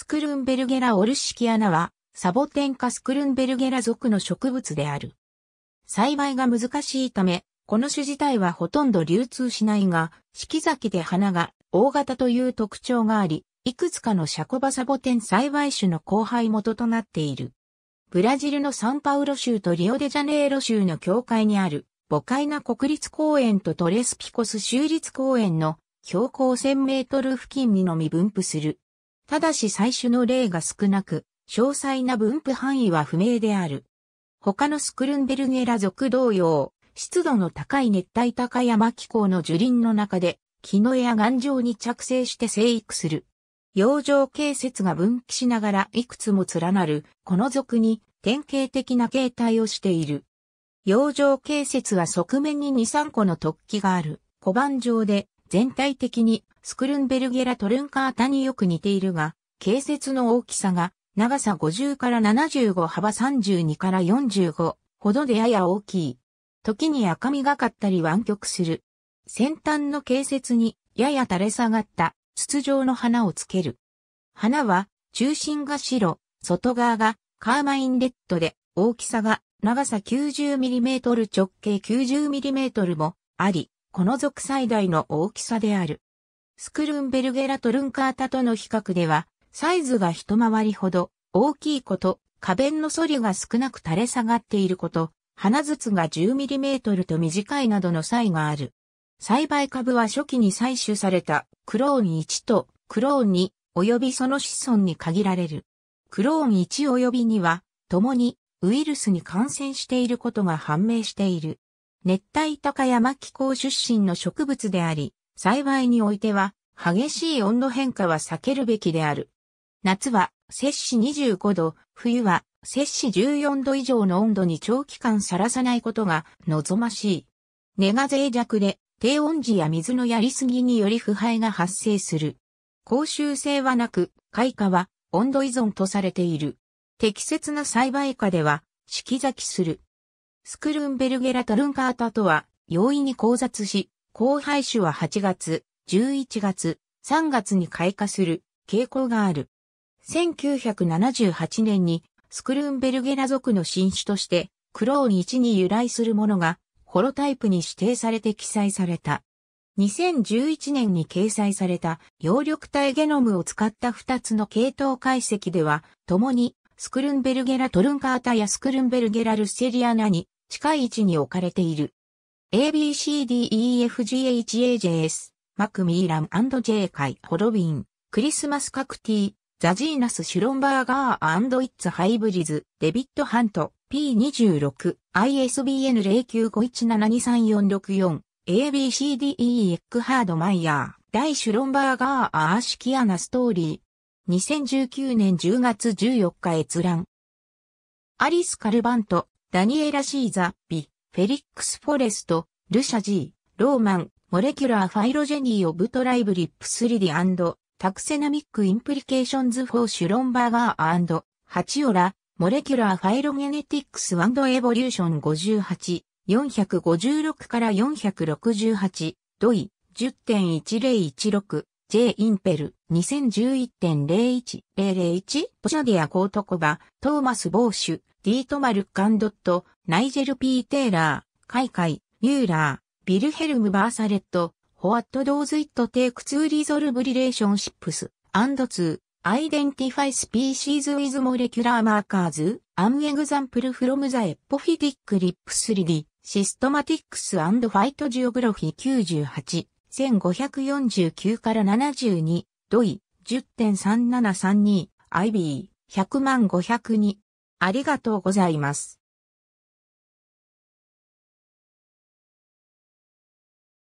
スクルンベルゲラオルシキアナは、サボテン科スクルンベルゲラ属の植物である。栽培が難しいため、この種自体はほとんど流通しないが、四季咲きで花が大型という特徴があり、いくつかのシャコバサボテン栽培種の交配元となっている。ブラジルのサンパウロ州とリオデジャネイロ州の境界にある、ボカイナ国立公園とトレスピコス州立公園の標高1000メートル付近にのみ分布するただし最初の例が少なく、詳細な分布範囲は不明である。他のスクルンベルゲラ属同様、湿度の高い熱帯高山気候の樹林の中で、木の枝頑丈に着生して生育する。洋上形節が分岐しながらいくつも連なる、この属に典型的な形態をしている。洋上形節は側面に2、3個の突起がある、小盤状で、全体的にスクルンベルゲラトルンカータによく似ているが、形節の大きさが長さ50から75幅32から45ほどでやや大きい。時に赤みがかったり湾曲する。先端の形節にやや垂れ下がった筒状の花をつける。花は中心が白、外側がカーマインレッドで大きさが長さ 90mm 直径 90mm もあり、この属最大の大きさである。スクルンベルゲラとルンカータとの比較では、サイズが一回りほど大きいこと、花弁の反りが少なく垂れ下がっていること、花筒が 10mm と短いなどの差異がある。栽培株は初期に採取されたクローン1とクローン2及びその子孫に限られる。クローン1及びには共にウイルスに感染していることが判明している。熱帯高山気候出身の植物であり、栽培においては、激しい温度変化は避けるべきである。夏は摂氏25度、冬は摂氏14度以上の温度に長期間さらさないことが望ましい。根が脆弱で低温時や水のやりすぎにより腐敗が発生する。公衆性はなく、開花は温度依存とされている。適切な栽培下では、四季咲きする。スクルンベルゲラタルンカータとは、容易に交雑し、交配種は8月、11月、3月に開花する傾向がある。1978年にスクルンベルゲラ族の新種としてクローン1に由来するものがホロタイプに指定されて記載された。2011年に掲載された葉緑体ゲノムを使った2つの系統解析では、共にスクルンベルゲラトルンカータやスクルンベルゲラルセリアナに近い位置に置かれている。ABCDEFGHAJS、マクミーラン &J 会、ホロウィン、クリスマスカクティ、ザジーナス・シュロンバーガーイッツ・ハイブリズ、デビット・ハント、P26、ISBN0951723464、ABCDE エッグハード・マイヤー、大シュロンバーガーアーシキアナストーリー。2019年10月14日閲覧。アリス・カルバント、ダニエラ・シーザ、ビ。フェリックス・フォレスト、ルシャジー、ローマン、モレキュラー・ファイロジェニー・オブ・トライブ・リップス・リディタクセナミック・インプリケーションズ・フォー・シュロンバーガーハチオラ、モレキュラー・ファイロゲネティックス・ワンド・エボリューション58、456から468、ドイ、10.1016 J. インペル、2011.01001、ポシャディア・コートコバ、トーマス・ボーシュ、ディートマル・カンドット、ナイジェル・ピー・テイラー、カイカイ、ミューラー、ビルヘルム・バーサレット、ホワット・ドーズ・イット・テイク・ツー・リゾルブ・リレーションシップス、アンド・ツー、アイデンティファイ・スピーシーズ・ウィズ・モレキュラー・マーカーズ、アン・エグザンプル・フロム・ザ・エポフィティック・リップス・リディ、シストマティックス・アンド・ファイト・ジオグロフィー98、1549から72、ドイ、10.3732、IB、100万502。ありがとうございます。